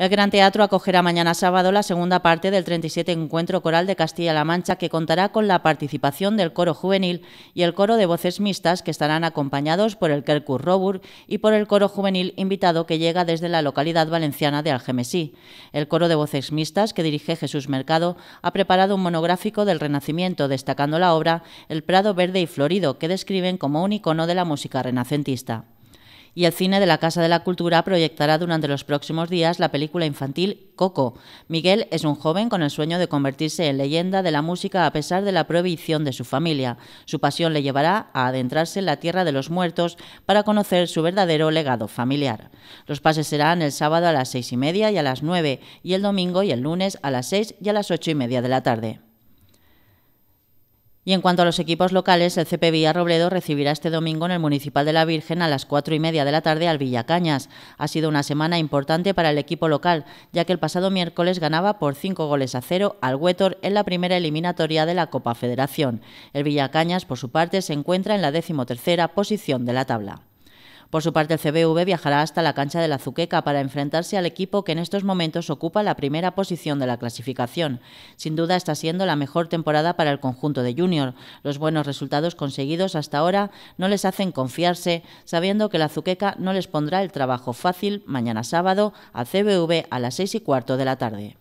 El Gran Teatro acogerá mañana sábado la segunda parte del 37 Encuentro Coral de Castilla-La Mancha, que contará con la participación del coro juvenil y el coro de voces mixtas, que estarán acompañados por el Kerkus Robur y por el coro juvenil invitado que llega desde la localidad valenciana de Algemesí. El coro de voces mixtas, que dirige Jesús Mercado, ha preparado un monográfico del Renacimiento, destacando la obra El Prado Verde y Florido, que describen como un icono de la música renacentista y el cine de la Casa de la Cultura proyectará durante los próximos días la película infantil Coco. Miguel es un joven con el sueño de convertirse en leyenda de la música a pesar de la prohibición de su familia. Su pasión le llevará a adentrarse en la tierra de los muertos para conocer su verdadero legado familiar. Los pases serán el sábado a las seis y media y a las nueve, y el domingo y el lunes a las seis y a las ocho y media de la tarde. Y en cuanto a los equipos locales, el CP Robledo recibirá este domingo en el Municipal de la Virgen a las cuatro y media de la tarde al Villacañas. Ha sido una semana importante para el equipo local, ya que el pasado miércoles ganaba por cinco goles a cero al Huétor en la primera eliminatoria de la Copa Federación. El Villacañas, por su parte, se encuentra en la decimotercera posición de la tabla. Por su parte, el CBV viajará hasta la cancha de la Zuqueca para enfrentarse al equipo que en estos momentos ocupa la primera posición de la clasificación. Sin duda está siendo la mejor temporada para el conjunto de Junior. Los buenos resultados conseguidos hasta ahora no les hacen confiarse, sabiendo que la Zuqueca no les pondrá el trabajo fácil mañana sábado al CBV a las seis y cuarto de la tarde.